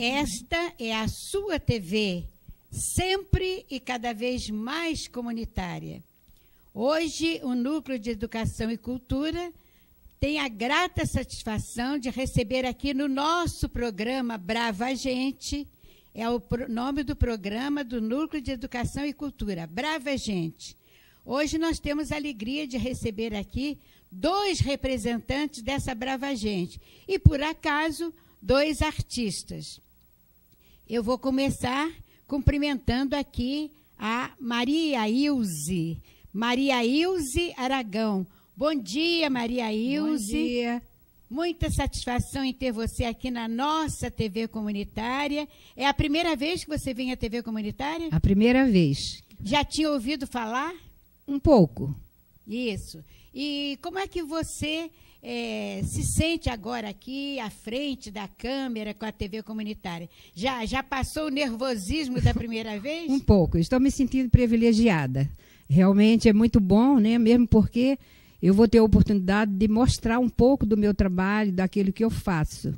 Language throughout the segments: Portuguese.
Esta é a sua TV, sempre e cada vez mais comunitária. Hoje, o Núcleo de Educação e Cultura tem a grata satisfação de receber aqui no nosso programa Brava Gente, é o nome do programa do Núcleo de Educação e Cultura, Brava Gente. Hoje nós temos a alegria de receber aqui dois representantes dessa Brava Gente e, por acaso, dois artistas. Eu vou começar cumprimentando aqui a Maria Ilze. Maria Ilze Aragão. Bom dia, Maria Ilze. Bom dia. Muita satisfação em ter você aqui na nossa TV comunitária. É a primeira vez que você vem à TV comunitária? A primeira vez. Já tinha ouvido falar? Um pouco. Isso. E como é que você é, se sente agora aqui à frente da câmera com a TV comunitária? Já, já passou o nervosismo da primeira vez? um pouco. Estou me sentindo privilegiada. Realmente é muito bom, né? Mesmo porque eu vou ter a oportunidade de mostrar um pouco do meu trabalho, daquilo que eu faço.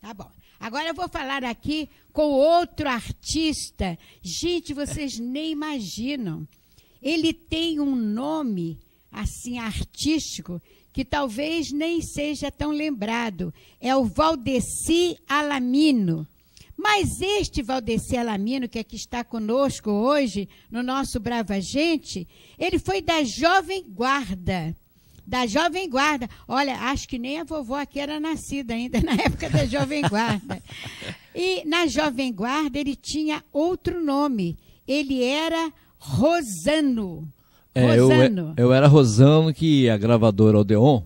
Tá bom. Agora eu vou falar aqui com outro artista. Gente, vocês nem imaginam. Ele tem um nome assim artístico que talvez nem seja tão lembrado. É o Valdeci Alamino. Mas este Valdeci Alamino, que aqui é está conosco hoje, no nosso Brava Gente, ele foi da Jovem Guarda. Da Jovem Guarda. Olha, acho que nem a vovó aqui era nascida ainda na época da Jovem Guarda. e na Jovem Guarda ele tinha outro nome. Ele era Rosano. É, Rosano. Eu, eu era Rosano, que é a gravadora Odeon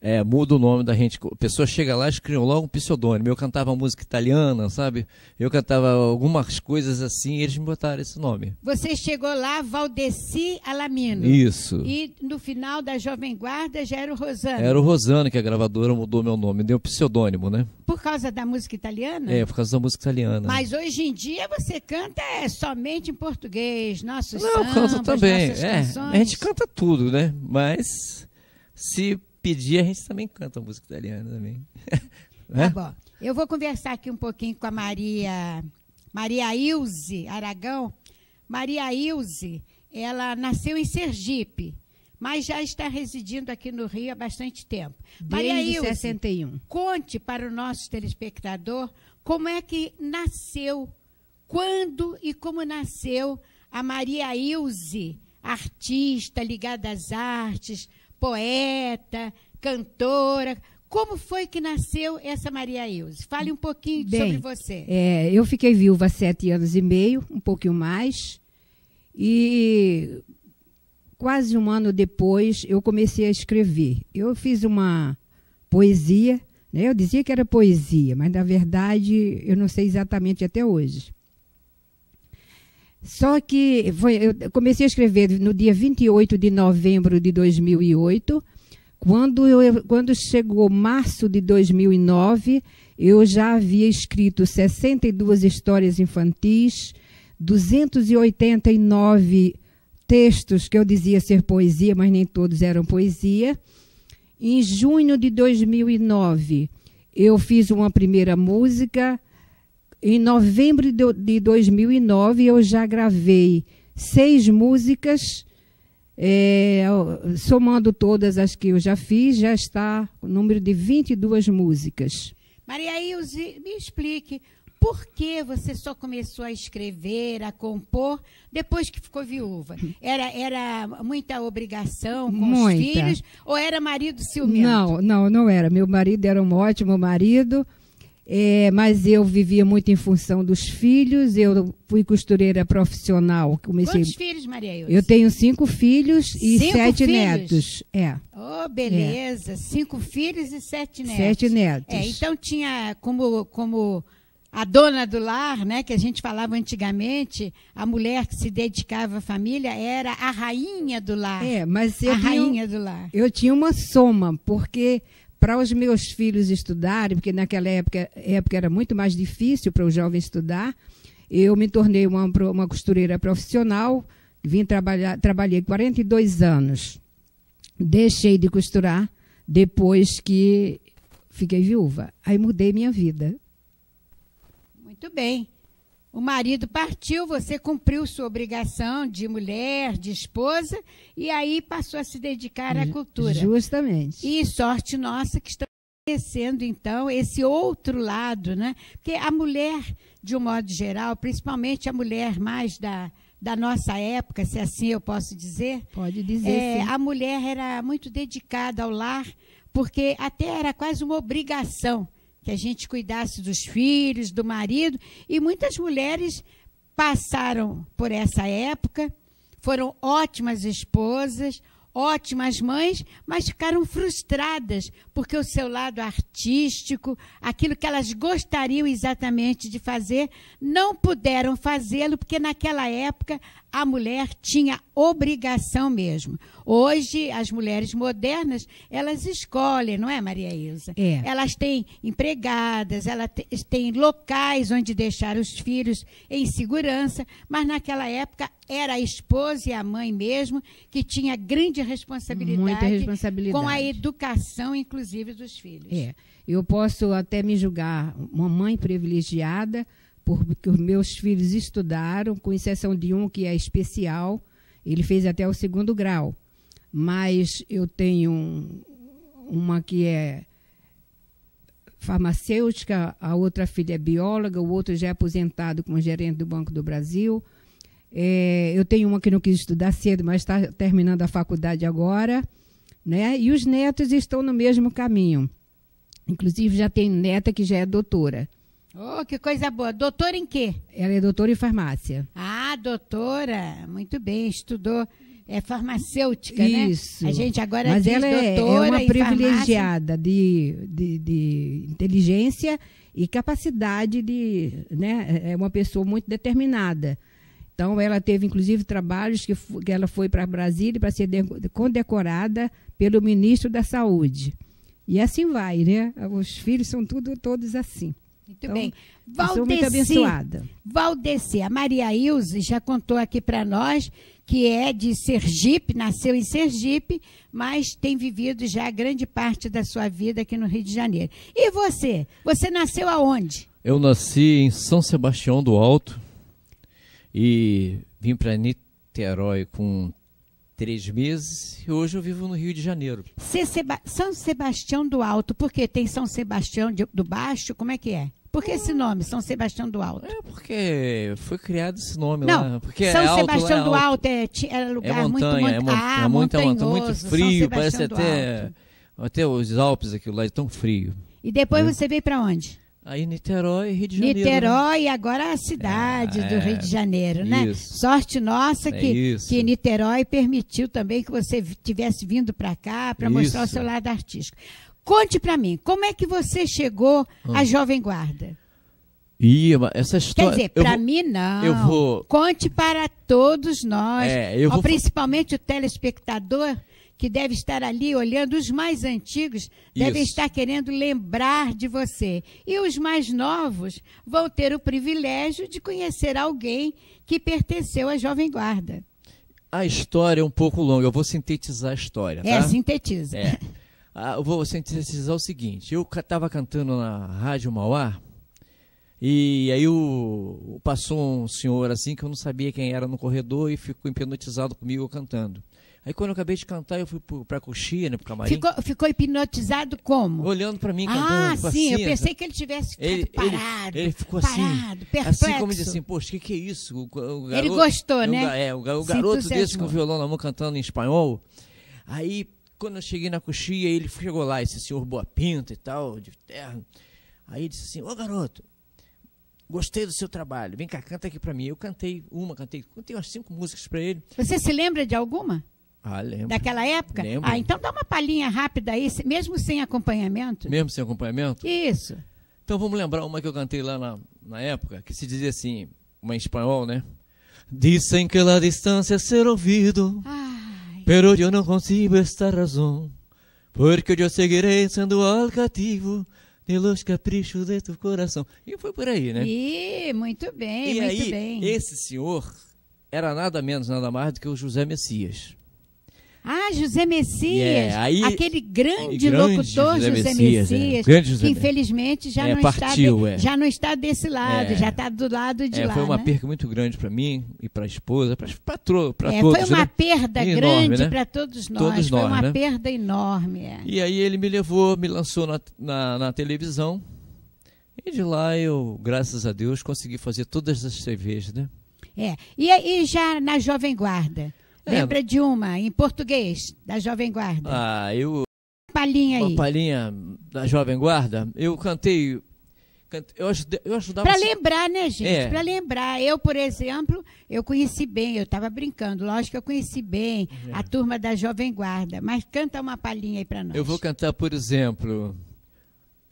é, muda o nome da gente. A pessoa chega lá e criam logo um pseudônimo. Eu cantava música italiana, sabe? Eu cantava algumas coisas assim e eles me botaram esse nome. Você chegou lá, Valdeci Alamino. Isso. E no final da Jovem Guarda já era o Rosano. Era o Rosano que a gravadora mudou meu nome, deu pseudônimo, né? Por causa da música italiana? É, por causa da música italiana. Mas hoje em dia você canta é, somente em português, nossos Não, sambas, canto também. É, a gente canta tudo, né? Mas se pedir, a gente também canta música italiana também. Né? Tá bom. Eu vou conversar aqui um pouquinho com a Maria Maria Ilze Aragão. Maria Ilze, ela nasceu em Sergipe, mas já está residindo aqui no Rio há bastante tempo. Desde Maria Ilze, 61. conte para o nosso telespectador como é que nasceu, quando e como nasceu a Maria Ilze, artista ligada às artes, poeta, cantora. Como foi que nasceu essa Maria Ilse? Fale um pouquinho Bem, sobre você. É, eu fiquei viúva há sete anos e meio, um pouquinho mais. E quase um ano depois eu comecei a escrever. Eu fiz uma poesia, né? eu dizia que era poesia, mas na verdade eu não sei exatamente até hoje. Só que foi, eu comecei a escrever no dia 28 de novembro de 2008. Quando, eu, quando chegou março de 2009, eu já havia escrito 62 histórias infantis, 289 textos que eu dizia ser poesia, mas nem todos eram poesia. Em junho de 2009, eu fiz uma primeira música em novembro de 2009, eu já gravei seis músicas, é, somando todas as que eu já fiz, já está o número de 22 músicas. Maria Ilse, me explique, por que você só começou a escrever, a compor, depois que ficou viúva? Era, era muita obrigação com muita. os filhos? Ou era marido ciumento? Não, não, não era. Meu marido era um ótimo marido, é, mas eu vivia muito em função dos filhos. Eu fui costureira profissional. Comecei... Quantos filhos, Maria Ilse? Eu tenho cinco filhos e cinco sete filhos? netos. É. Oh, beleza. É. Cinco filhos e sete netos. Sete netos. É, então tinha como, como a dona do lar, né, que a gente falava antigamente, a mulher que se dedicava à família era a rainha do lar. É, mas eu a tinha, rainha do lar. Eu tinha uma soma, porque para os meus filhos estudarem, porque naquela época, época era muito mais difícil para o jovem estudar, eu me tornei uma, uma costureira profissional, vim trabalhar, trabalhei 42 anos. Deixei de costurar depois que fiquei viúva. Aí mudei minha vida. Muito bem. O marido partiu, você cumpriu sua obrigação de mulher, de esposa, e aí passou a se dedicar à cultura. Justamente. E sorte nossa que estamos conhecendo, então, esse outro lado, né? Porque a mulher, de um modo geral, principalmente a mulher mais da, da nossa época, se assim eu posso dizer. Pode dizer. É, a mulher era muito dedicada ao lar, porque até era quase uma obrigação que a gente cuidasse dos filhos, do marido, e muitas mulheres passaram por essa época, foram ótimas esposas, ótimas mães, mas ficaram frustradas porque o seu lado artístico, aquilo que elas gostariam exatamente de fazer, não puderam fazê-lo porque naquela época a mulher tinha obrigação mesmo. Hoje, as mulheres modernas, elas escolhem, não é, Maria Ilza? É. Elas têm empregadas, elas têm locais onde deixar os filhos em segurança, mas naquela época era a esposa e a mãe mesmo que tinha grande responsabilidade, Muita responsabilidade. com a educação, inclusive, dos filhos. É. Eu posso até me julgar uma mãe privilegiada, porque os meus filhos estudaram, com exceção de um que é especial, ele fez até o segundo grau. Mas eu tenho uma que é farmacêutica, a outra filha é bióloga, o outro já é aposentado como gerente do Banco do Brasil. É, eu tenho uma que não quis estudar cedo, mas está terminando a faculdade agora. Né? E os netos estão no mesmo caminho. Inclusive, já tem neta que já é doutora. Oh, que coisa boa. Doutora em quê? Ela é doutora em farmácia. Ah, doutora. Muito bem. Estudou é farmacêutica, Isso. né? Isso. A gente agora Mas diz ela Mas é, é doutora é uma privilegiada de, de, de, inteligência e capacidade de, né? É uma pessoa muito determinada. Então ela teve inclusive trabalhos que, que ela foi para Brasília para ser de, condecorada pelo ministro da Saúde. E assim vai, né? Os filhos são tudo todos assim. Muito então, bem. Tá Valdeci, muito abençoada. Valdeci, a Maria Ilze já contou aqui para nós que é de Sergipe, nasceu em Sergipe, mas tem vivido já grande parte da sua vida aqui no Rio de Janeiro. E você? Você nasceu aonde? Eu nasci em São Sebastião do Alto e vim para Niterói com três meses e hoje eu vivo no Rio de Janeiro. Seba São Sebastião do Alto, por que tem São Sebastião de, do Baixo? Como é que é? Por que esse nome, São Sebastião do Alto? É porque foi criado esse nome não, lá. Porque é São é alto, Sebastião é do Alto é, é lugar é montanha, muito, mont... é, ah, é muito frio, parece até, até os Alpes aquilo lá, é tão frio. E depois você veio para onde? Aí Niterói Rio de Janeiro. Né? Niterói, né? agora a cidade é, do Rio é. de Janeiro, né? Isso. Sorte nossa que, é que Niterói permitiu também que você tivesse vindo para cá para mostrar o seu lado artístico. Conte para mim, como é que você chegou hum. à ah. Jovem Guarda? Ih, essa história. Quer dizer, para mim não. Eu vou. Conte para todos nós. É, eu vou... Principalmente o telespectador que deve estar ali olhando, os mais antigos devem estar querendo lembrar de você. E os mais novos vão ter o privilégio de conhecer alguém que pertenceu à Jovem Guarda. A história é um pouco longa, eu vou sintetizar a história. É, tá? É, sintetiza. É. ah, eu vou sintetizar o seguinte: eu estava cantando na Rádio Mauá e aí o, passou um senhor assim que eu não sabia quem era no corredor e ficou hipnotizado comigo cantando. Aí quando eu acabei de cantar, eu fui para a coxinha, né, pro camarim. Ficou, ficou hipnotizado como? Olhando para mim, cantando. Ah, sim, eu pensei que ele tivesse ficado ele, parado. Ele, ele ficou assim, parado, assim. perplexo. Assim como disse assim, poxa, o que, que é isso? O, o garoto, ele gostou, é né? O, é, o, o garoto desse com violão na mão cantando em espanhol. Aí quando eu cheguei na coxia, ele chegou lá, esse senhor Boa Pinta e tal, de terno. Aí disse assim: Ô garoto, gostei do seu trabalho, vem cá, canta aqui pra mim. Eu cantei uma, cantei, cantei umas cinco músicas pra ele. Você se lembra de alguma? Ah, lembro. Daquela época? Lembro. Ah, então dá uma palhinha rápida aí, mesmo sem acompanhamento. Mesmo sem acompanhamento? Isso. Então vamos lembrar uma que eu cantei lá na, na época, que se dizia assim, uma em espanhol, né? Dizem que a distância é ser ouvido. Ah. Pero eu não consigo esta razão, porque eu seguirei sendo alcativo pelos caprichos de tu coração. E foi por aí, né? E muito bem, e muito aí, bem. Esse senhor era nada menos, nada mais do que o José Messias. Ah, José Messias, yeah, aí, aquele grande, grande locutor José, é. José Messias, Messias é, que José infelizmente já, é, não partiu, está de, é. já não está desse lado, é. já está do lado de lá. Foi uma né? muito grande para mim e para a esposa, para todos. Foi uma né? perda grande né? para todos nós, foi uma né? perda enorme. E aí ele me levou, me lançou na, na, na televisão e de lá eu, graças a Deus, consegui fazer todas as TVs, né? É, e, e já na Jovem Guarda? Lembra é. de uma, em português, da Jovem Guarda? Ah, eu. Palhinha aí. Uma palhinha da Jovem Guarda. Eu cantei. cantei eu, ajudei, eu ajudava. Para lembrar, né, gente? É. Para lembrar. Eu, por exemplo, eu conheci bem, eu estava brincando. Lógico que eu conheci bem é. a turma da Jovem Guarda. Mas canta uma palhinha aí para nós. Eu vou cantar, por exemplo.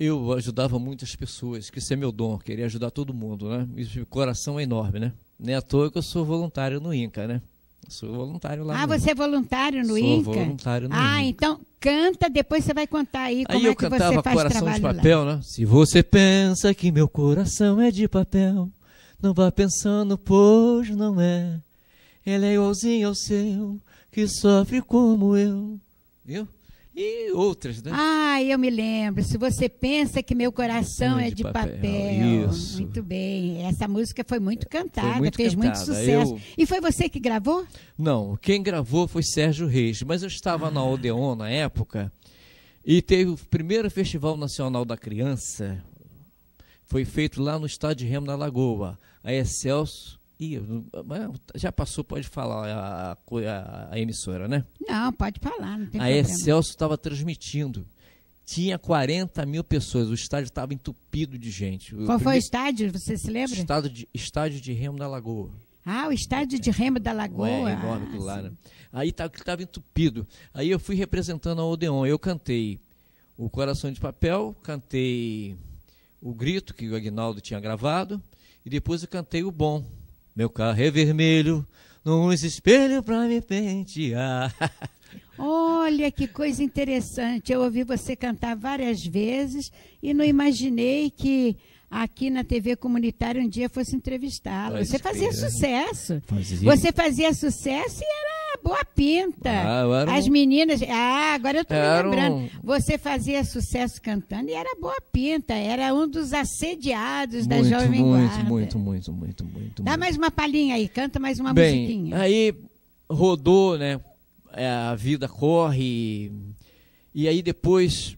Eu ajudava muitas pessoas, que isso é meu dom, queria ajudar todo mundo, né? Isso, coração é enorme, né? Nem à toa que eu sou voluntário no INCA, né? Sou voluntário lá. Ah, no... você é voluntário no Inca? Sou voluntário no Ah, Inca. então canta, depois você vai contar aí como é que você faz trabalho Aí eu cantava Coração de Papel, lá. né? Se você pensa que meu coração é de papel, não vá pensando, pois não é. Ele é igualzinho ao seu, que sofre como eu. Viu? E outras, né? Ah, eu me lembro. Se você pensa que meu coração é de, de papel. papel. Isso. Muito bem. Essa música foi muito cantada, foi muito fez cantada. muito sucesso. Eu... E foi você que gravou? Não, quem gravou foi Sérgio Reis. Mas eu estava ah. na Odeon na época e teve o primeiro Festival Nacional da Criança. Foi feito lá no estádio Remo na Lagoa. A Excelso é Ih, já passou, pode falar a, a, a, emissora, né? Não, pode falar, não tem a problema. A Excelso estava transmitindo. Tinha 40 mil pessoas, o estádio estava entupido de gente. Qual o foi o estádio, você se lembra? Estádio de, estádio de Remo da Lagoa. Ah, o estádio de Remo da é Lagoa. É, enorme ah, aquilo ah, lá, né? Aí estava entupido. Aí eu fui representando a Odeon, eu cantei o Coração de Papel, cantei o Grito, que o Agnaldo tinha gravado, e depois eu cantei o Bom meu carro é vermelho, num espelho pra me pentear. Olha que coisa interessante. Eu ouvi você cantar várias vezes e não imaginei que aqui na TV comunitária um dia fosse entrevistá-lo. Tá você fazia sucesso. Fazia. Você fazia sucesso e era boa pinta. Ah, As meninas. Ah, agora eu tô me lembrando. Um... Você fazia sucesso cantando e era boa pinta. Era um dos assediados muito, da Jovem muito, Guarda. Muito, muito, muito, muito, Dá muito. mais uma palhinha aí, canta mais uma Bem, musiquinha. Aí rodou, né? É, a vida corre. E aí depois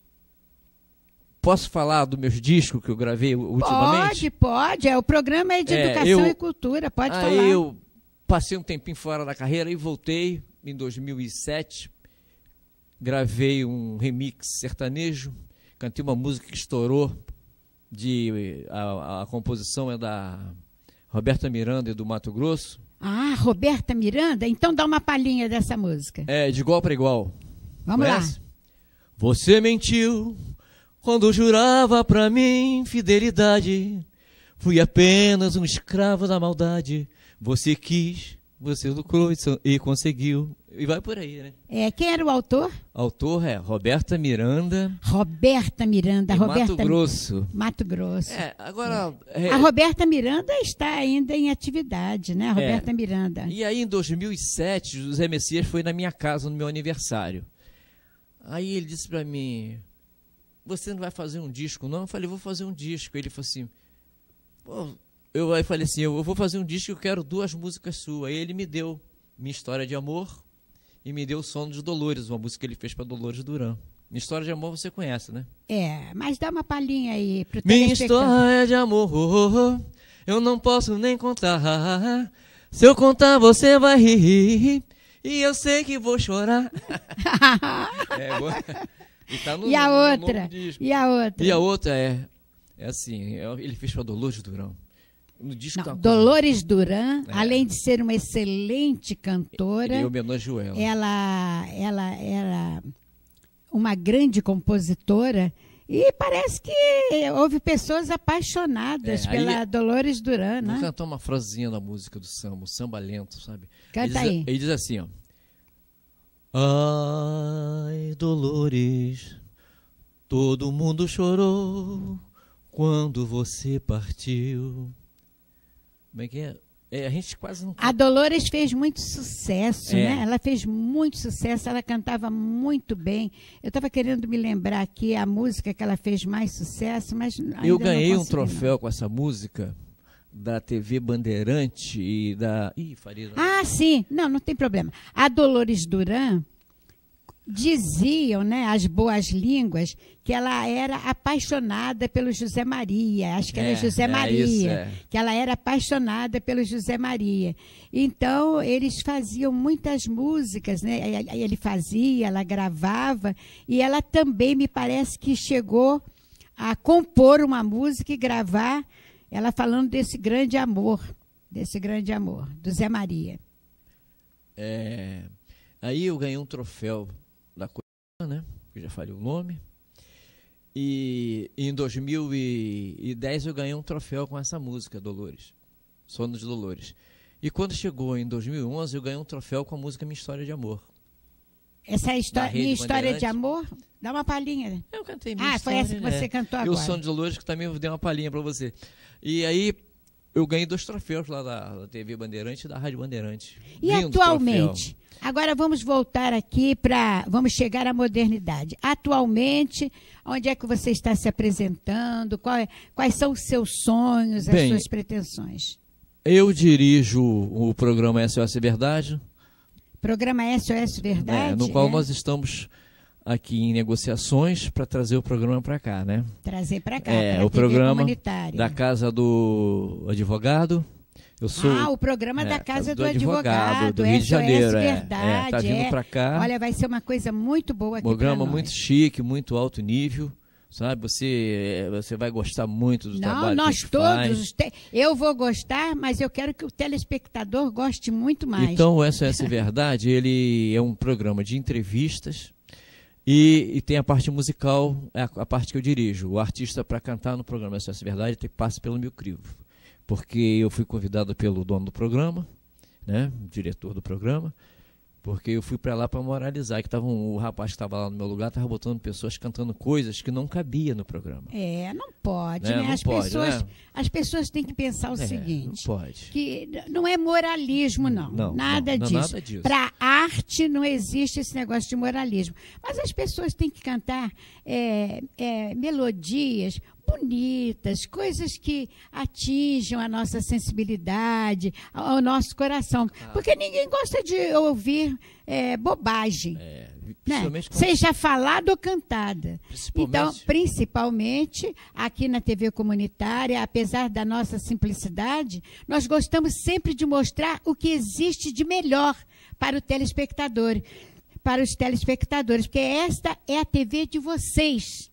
Posso falar dos meus discos que eu gravei ultimamente? Pode, pode. É, o programa é de é, educação eu, e cultura, pode ah, falar. Eu Passei um tempinho fora da carreira e voltei em 2007. Gravei um remix sertanejo, cantei uma música que estourou. De, a, a composição é da Roberta Miranda e do Mato Grosso. Ah, Roberta Miranda? Então dá uma palhinha dessa música. É, de igual para igual. Vamos Conhece? É lá. Você mentiu quando jurava pra mim fidelidade. Fui apenas um escravo da maldade você quis, você lucrou e conseguiu. E vai por aí, né? É, quem era o autor? Autor é Roberta Miranda. Roberta Miranda, Roberta. Mato Grosso. Mato Grosso. É, agora. É. É... A Roberta Miranda está ainda em atividade, né? A Roberta é. Miranda. E aí, em 2007, José Messias foi na minha casa no meu aniversário. Aí ele disse para mim: Você não vai fazer um disco, não? Eu falei: Vou fazer um disco. Ele falou assim: Pô eu aí falei assim, eu vou fazer um disco, eu quero duas músicas suas. Aí ele me deu Minha História de Amor e me deu Sono de Dolores, uma música que ele fez para Dolores Duran. Minha História de Amor você conhece, né? É, mas dá uma palhinha aí pro Minha História de Amor, oh, oh, oh, eu não posso nem contar. Se eu contar, você vai rir. E eu sei que vou chorar. é, E, tá no, e a outra? E a outra? E a outra é... É assim, é, ele fez para Dolores Durão. No disco Não, tá Dolores Duran, é. além de ser uma excelente cantora, ela. Ela, era uma grande compositora e parece que houve pessoas apaixonadas é, pela aí, é- Dolores Duran, né? Vou cantar uma frasezinha na música do samba, o samba lento, sabe? Canta ele aí. Diz, ele diz assim, ó. Ai, Dolores, todo mundo chorou quando você partiu. É que é? é? a gente quase não... A Dolores fez muito sucesso, é. né? Ela fez muito sucesso, ela cantava muito bem. Eu estava querendo me lembrar aqui a música que ela fez mais sucesso, mas Eu ganhei um troféu não. com essa música da TV Bandeirante e da... Ih, Farida. Ah, sim. Não, não tem problema. A Dolores Duran Diziam, né, as boas línguas, que ela era apaixonada pelo José Maria, acho que era é, José é Maria, isso, é. que ela era apaixonada pelo José Maria. Então, eles faziam muitas músicas, né? Ele fazia, ela gravava, e ela também me parece que chegou a compor uma música e gravar, ela falando desse grande amor, desse grande amor, do Zé Maria. É, aí eu ganhei um troféu da Coreia, né? Que já falei o nome. E em 2010 eu ganhei um troféu com essa música, Dolores. Sono de Dolores. E quando chegou em 2011, eu ganhei um troféu com a música Minha História de Amor. Essa é história, Minha História de Amor? Dá uma palhinha. Eu cantei Minha Ah, história, foi essa que né? você cantou agora. E o Sono de Dolores que também deu uma palhinha para você. E aí, eu ganhei dois troféus lá da, da TV Bandeirante e da Rádio Bandeirante. E Lindo atualmente? Troféu. Agora vamos voltar aqui para. Vamos chegar à modernidade. Atualmente, onde é que você está se apresentando? Qual, é, quais são os seus sonhos, as Bem, suas pretensões? Eu dirijo o programa SOS Verdade. Programa SOS Verdade? É, no qual é. nós estamos aqui em negociações para trazer o programa para cá, né? Trazer para cá. É, o programa da Casa do Advogado. Eu sou, ah, o programa é, da Casa do, do Advogado, advogado do Rio SOS de Janeiro. Verdade, é, é. É, é, verdade, tá vindo é. para cá. Olha, vai ser uma coisa muito boa aqui Programa muito chique, muito alto nível sabe? Você, você vai gostar muito do Não, trabalho nós que todos. Faz. Eu vou gostar, mas eu quero que o telespectador goste muito mais. Então, o SOS Verdade, ele é um programa de entrevistas, e, e, tem a parte musical, é a, a, parte que eu dirijo. O artista, para cantar no programa se é Verdade, tem que passar pelo meu crivo. Porque eu fui convidado pelo dono do programa, né, diretor do programa, porque eu fui para lá para moralizar, que tava o rapaz que estava lá no meu lugar estava botando pessoas cantando coisas que não cabia no programa. É, não pode, né? né? Não as, pode, pessoas, né? as pessoas têm que pensar o é, seguinte: não pode. que não é moralismo, hum, não. não nada, não, disso. nada disso. Para arte não existe esse negócio de moralismo. Mas as pessoas têm que cantar é, é, melodias bonitas, coisas que atinjam a nossa sensibilidade, ao nosso coração. Ah. Porque ninguém gosta de ouvir é, bobagem. É, né? Seja falada ou cantada. Principalmente... Então, principalmente aqui na TV comunitária, apesar da nossa simplicidade, nós gostamos sempre de mostrar o que existe de melhor para o telespectador, para os telespectadores, porque esta é a TV de vocês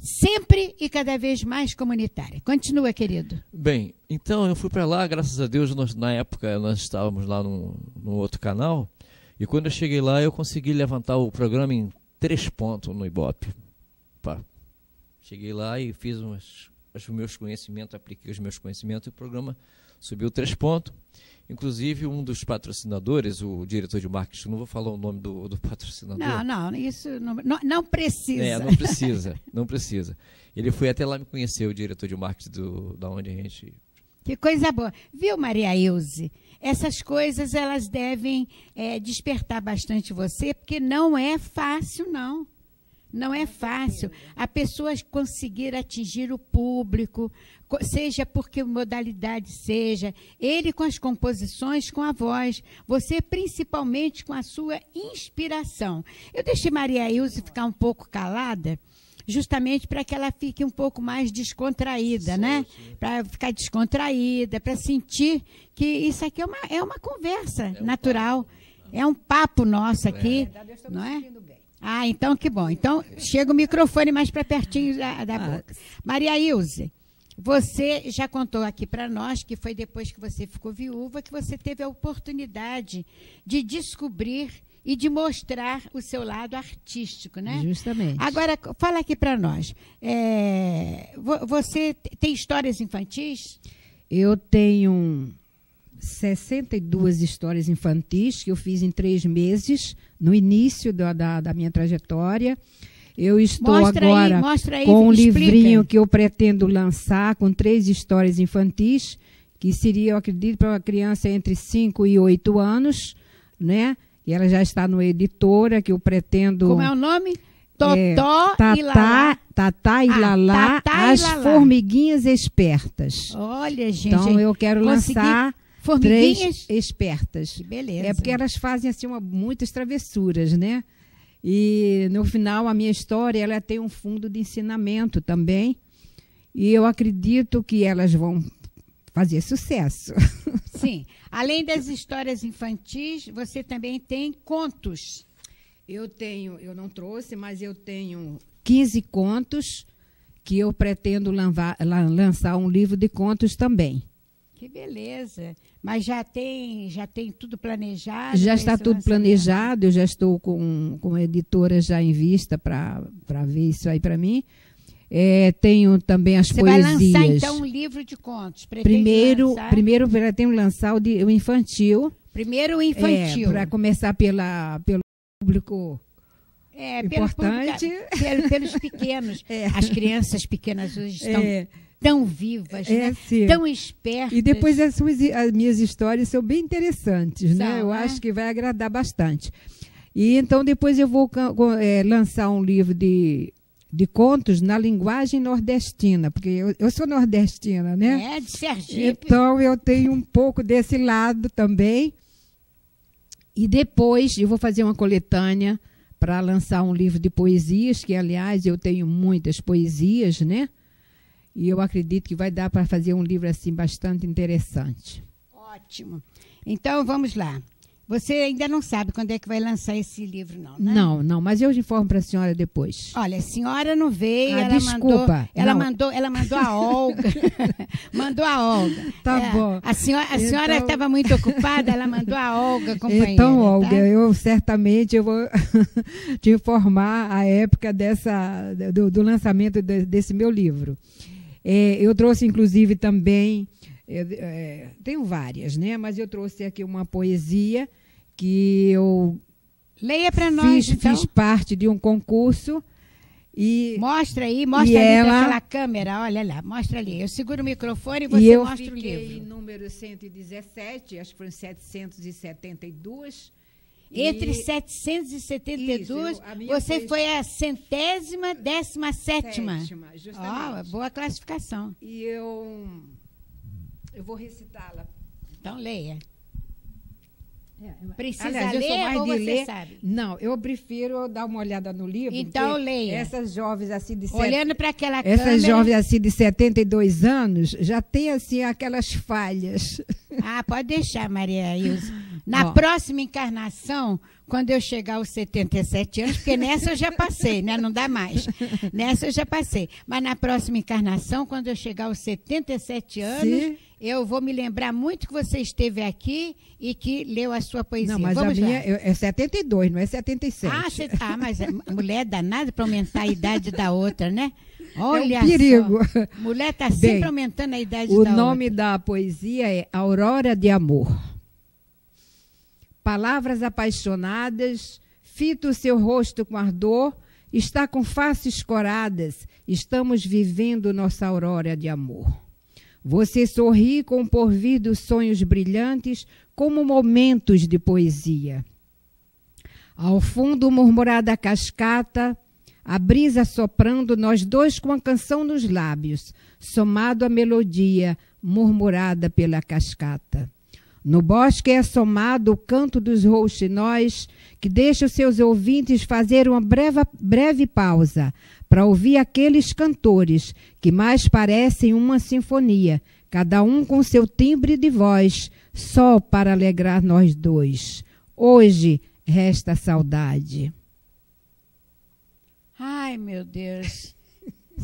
sempre e cada vez mais comunitária. Continua, querido. Bem, então eu fui para lá, graças a Deus, nós, na época nós estávamos lá num, num, outro canal, e quando eu cheguei lá eu consegui levantar o programa em três pontos no Ibope. Pá. Cheguei lá e fiz umas, os meus conhecimentos, apliquei os meus conhecimentos e o programa subiu três pontos. Inclusive, um dos patrocinadores, o diretor de marketing, não vou falar o nome do, do patrocinador. Não, não, isso não, não, precisa. É, não precisa, não precisa. Ele foi até lá me conhecer, o diretor de marketing do, da onde a gente. Que coisa boa. Viu, Maria Ilze? Essas coisas elas devem é, despertar bastante você, porque não é fácil, não. Não é fácil a pessoa conseguir atingir o público, seja porque modalidade seja, ele com as composições, com a voz, você principalmente com a sua inspiração. Eu deixei Maria Ilse ficar um pouco calada, justamente para que ela fique um pouco mais descontraída, né? sim, né? Para ficar descontraída, para sentir que isso aqui é uma, é uma conversa é natural, é um papo nosso é. aqui, é. não é? Bem. Ah, então que bom. Então chega o microfone mais para pertinho da, da ah, boca. Maria Ilze, você já contou aqui para nós que foi depois que você ficou viúva que você teve a oportunidade de descobrir e de mostrar o seu lado artístico, né? Justamente. Agora, fala aqui para nós. É, você tem histórias infantis? Eu tenho 62 histórias infantis que eu fiz em três meses, no início da, da, da minha trajetória. Eu estou mostra agora aí, aí, com um explica. livrinho que eu pretendo lançar com três histórias infantis, que seria, eu acredito, para uma criança entre 5 e 8 anos, né? E ela já está no editora, que eu pretendo. Como é o nome? Totó é, Tatá, e Lalá. Tatá e ah, Lalá, As Lalá. Formiguinhas Espertas. Olha, então, gente. Então eu quero consegui... lançar Formiguinhas? Três espertas. Que beleza. É porque elas fazem assim uma, muitas travessuras, né? E no final a minha história ela tem um fundo de ensinamento também. E eu acredito que elas vão fazer sucesso. Sim. Além das histórias infantis, você também tem contos. Eu tenho, eu não trouxe, mas eu tenho 15 contos que eu pretendo lanvar, lançar um livro de contos também. Que beleza. Mas já tem, já tem tudo planejado? Já está tudo planejado, eu já estou com, com a editora já em vista para ver isso aí para mim. É, tenho também as Você poesias. Você vai lançar então um livro de contos? Primeiro, primeiro, lançar? primeiro que lançar o, de, o infantil. Primeiro o infantil. É, para começar pela, pelo público é, importante. Pelo, pelo, pelos pequenos. É. As crianças pequenas hoje estão é tão vivas, é, né? Sim. tão espertas. E depois as, suas, as minhas histórias são bem interessantes, né? são, né? Eu né? acho que vai agradar bastante. E então depois eu vou é, lançar um livro de, de contos na linguagem nordestina, porque eu, eu sou nordestina, né? É, de Sergipe. Então eu tenho um pouco desse lado também. E depois eu vou fazer uma coletânea para lançar um livro de poesias, que aliás eu tenho muitas poesias, né? E eu acredito que vai dar para fazer um livro assim bastante interessante. Ótimo. Então vamos lá. Você ainda não sabe quando é que vai lançar esse livro, não, né? Não, não, mas eu informo para a senhora depois. Olha, a senhora não veio, ah, ela desculpa, mandou, ela não. mandou, ela mandou a Olga. mandou a Olga. Tá é, bom. A senhora a estava então... muito ocupada, ela mandou a Olga, companheira. Então, tá? Olga, eu certamente eu vou te informar a época dessa do, do lançamento de, desse meu livro. É, eu trouxe, inclusive, também. É, é, tenho várias, né? Mas eu trouxe aqui uma poesia que eu. Leia para nós. Fiz, então. fiz parte de um concurso. E, mostra aí, mostra ali naquela câmera, olha lá, mostra ali. Eu seguro o microfone e você e eu mostra o livro. número 117, acho que foram 772 entre e... 772, isso, você foi, foi a centésima, décima sétima. Sétima, justamente. Oh, boa classificação. E eu, eu vou recitá-la. Então, leia. É, Precisa Aliás, ler ou você ler. sabe? Não, eu prefiro dar uma olhada no livro. Então leia. Essas jovens assim de Olhando set... para aquela Essas câmera... jovens assim de 72 anos já tem assim aquelas falhas. Ah, pode deixar, Maria Ilza. Na próxima encarnação, quando eu chegar aos 77 anos, porque nessa eu já passei, né? Não dá mais. Nessa eu já passei. Mas na próxima encarnação, quando eu chegar aos 77 anos, Sim eu vou me lembrar muito que você esteve aqui e que leu a sua poesia. Não, mas Vamos a minha é 72, é não é 77. Ah, cê, ah tá, mas mulher danada para aumentar a idade da outra, né? Olha é um perigo. Só. Mulher está sempre aumentando a idade da outra. O nome da poesia é Aurora de Amor. Palavras apaixonadas, fita o seu rosto com ardor, está com faces coradas, estamos vivendo nossa aurora de amor. Você sorri com o porvir dos sonhos brilhantes como momentos de poesia. Ao fundo, murmurada a cascata, a brisa soprando, nós dois com a canção nos lábios, somado à melodia murmurada pela cascata. No bosque é somado o canto dos rouxinóis, que deixa os seus ouvintes fazer uma breve, breve pausa para ouvir aqueles cantores que mais parecem uma sinfonia, cada um com seu timbre de voz, só para alegrar nós dois. Hoje resta saudade. Ai, meu Deus.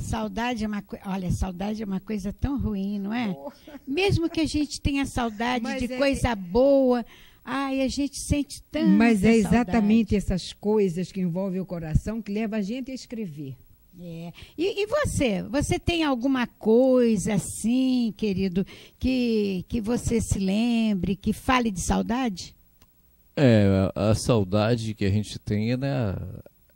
Saudade é uma coisa. Olha, saudade é uma coisa tão ruim, não é? Oh. Mesmo que a gente tenha saudade Mas de é... coisa boa. Ai, a gente sente tanto. Mas é exatamente saudade. essas coisas que envolvem o coração que leva a gente a escrever. É. E, e, você? Você tem alguma coisa assim, querido, que, que você se lembre, que fale de saudade? É, a, saudade que a gente tem é da,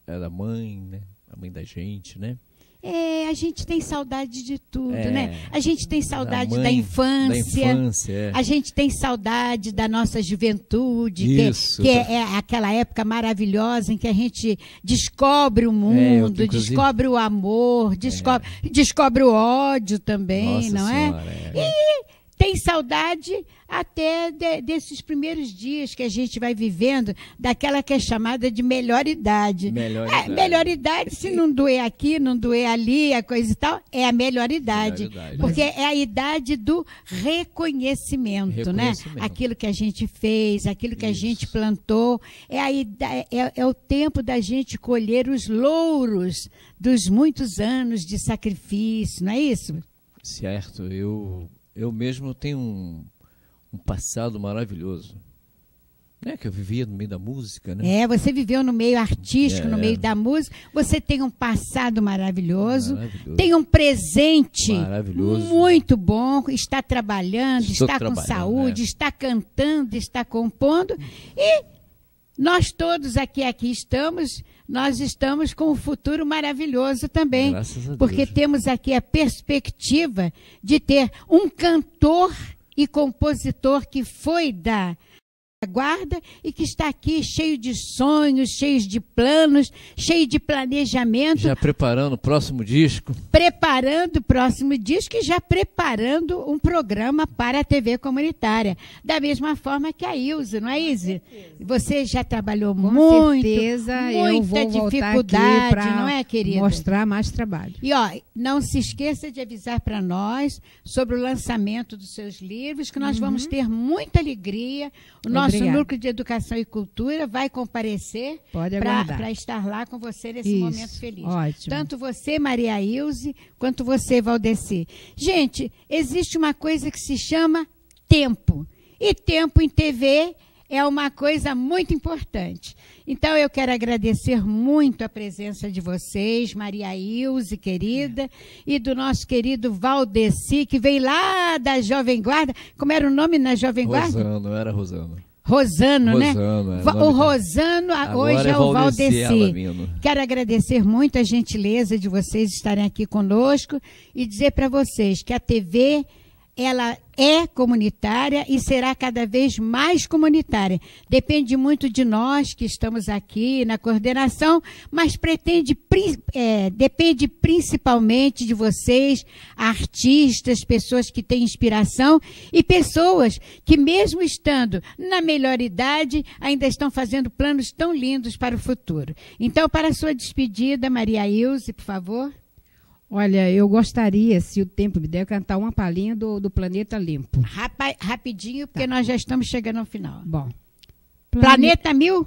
é da mãe, né? A mãe da gente, né? É, a gente tem saudade de tudo, é, né? A gente tem saudade da, mãe, da infância, da infância é. a gente tem saudade da nossa juventude, Isso. que, que é, aquela época maravilhosa em que a gente descobre o é, mundo, descobre o amor, descobre, é. descobre o ódio também, nossa não é? senhora, é? E tem saudade até de, desses primeiros dias que a gente vai vivendo, daquela que é chamada de melhor idade. Melhor é, idade. melhor idade se não doer aqui, não doer ali, a coisa e tal, é a melhor idade. Melhor idade. Porque é a idade do reconhecimento, né? reconhecimento, né? Aquilo que a gente fez, aquilo que Isso. a gente plantou, é, a, é, é o tempo da gente colher os louros dos muitos anos de sacrifício, não é isso? Certo, eu eu mesmo tenho um, um passado maravilhoso. Né, que eu vivia no meio da música, né? É, você viveu no meio artístico, é. no meio da música. Você tem um passado maravilhoso, maravilhoso. tem um presente muito bom, está trabalhando, Estou está trabalhando, com saúde, é. está cantando, está compondo. E nós todos aqui aqui estamos nós estamos com um futuro maravilhoso também. Porque temos aqui a perspectiva de ter um cantor e compositor que foi da guarda e que está aqui cheio de sonhos, cheio de planos, cheio de planejamento. Já preparando o próximo disco. Preparando o próximo disco e já preparando um programa para a TV comunitária. Da mesma forma que a Ilze, não é, Ilze? Você já trabalhou Com muito, certeza, muita eu vou dificuldade, aqui não é, querida? Mostrar mais trabalho. E ó, não se esqueça de avisar para nós sobre o lançamento dos seus livros, que nós uhum. vamos ter muita alegria. O nosso nosso Obrigada. núcleo de educação e cultura vai comparecer para estar lá com você nesse Isso. momento feliz. Ótimo. Tanto você, Maria Ilze, quanto você, Valdeci. Gente, existe uma coisa que se chama tempo. E tempo em TV é uma coisa muito importante. Então, eu quero agradecer muito a presença de vocês, Maria Ilze, querida, é. e do nosso querido Valdeci, que veio lá da Jovem Guarda. Como era o nome na Jovem Guarda? Rosano, era Rosano. Rosano, Rosano né? É, o, o Rosano hoje é o Valdeci. Quero agradecer muito a gentileza de vocês estarem aqui conosco e dizer para vocês que a TV ela é comunitária e será cada vez mais comunitária. Depende muito de nós que estamos aqui na coordenação, mas pretende, é, depende principalmente de vocês, artistas, pessoas que têm inspiração e pessoas que, mesmo estando na melhor idade, ainda estão fazendo planos tão lindos para o futuro. Então, para a sua despedida, Maria Ilse, por favor. Olha, eu gostaria, se o tempo me der, cantar uma palhinha do, do Planeta Limpo. Rapa, rapidinho, porque tá. nós já estamos chegando ao final. Bom. Planeta, Planeta Mil?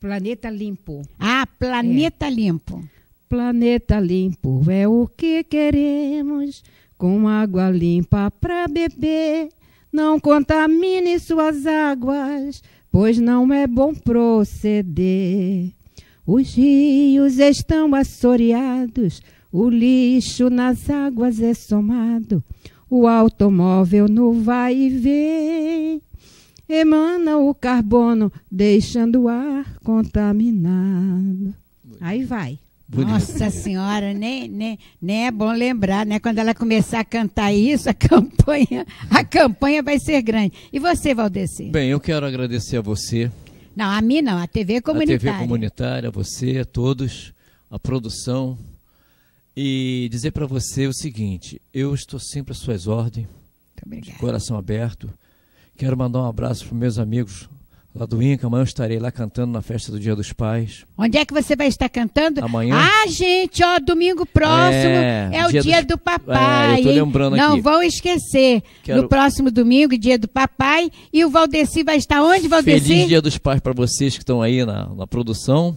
Planeta Limpo. Ah, Planeta é. Limpo. Planeta Limpo é o que queremos, com água limpa para beber. Não contamine suas águas, pois não é bom proceder. Os rios estão assoreados o lixo nas águas é somado, o automóvel no vai e vem. Emana o carbono, deixando o ar contaminado. Aí vai. Bonito. Nossa senhora, nem, nem, nem é bom lembrar, né? Quando ela começar a cantar isso, a campanha, a campanha vai ser grande. E você, Valdeci? Bem, eu quero agradecer a você. Não, a mim não, a TV Comunitária. A TV Comunitária, a você, a todos, a produção, e dizer para você o seguinte: eu estou sempre às suas ordens, de coração aberto. Quero mandar um abraço para meus amigos lá do Inca. Amanhã eu estarei lá cantando na festa do Dia dos Pais. Onde é que você vai estar cantando? Amanhã. Ah, gente, ó, domingo próximo é, é o Dia, dia dos... do Papai. É, eu tô lembrando aqui. Não vão esquecer. Quero... No próximo domingo, Dia do Papai. E o Valdeci vai estar onde, Valdeci? Feliz Dia dos Pais para vocês que estão aí na, na produção.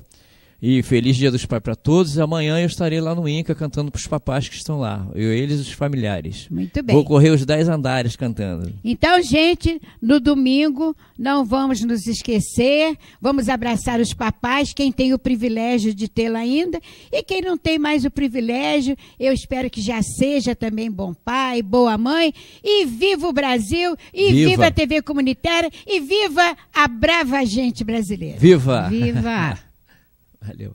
E feliz Dia dos Pais para todos. Amanhã eu estarei lá no Inca cantando para os papais que estão lá. Eu, eles e os familiares. Muito bem. Vou correr os dez andares cantando. Então, gente, no domingo não vamos nos esquecer. Vamos abraçar os papais, quem tem o privilégio de tê-la ainda. E quem não tem mais o privilégio, eu espero que já seja também bom pai, boa mãe. E viva o Brasil, e viva, viva a TV comunitária, e viva a brava gente brasileira. Viva! Viva! Valeu.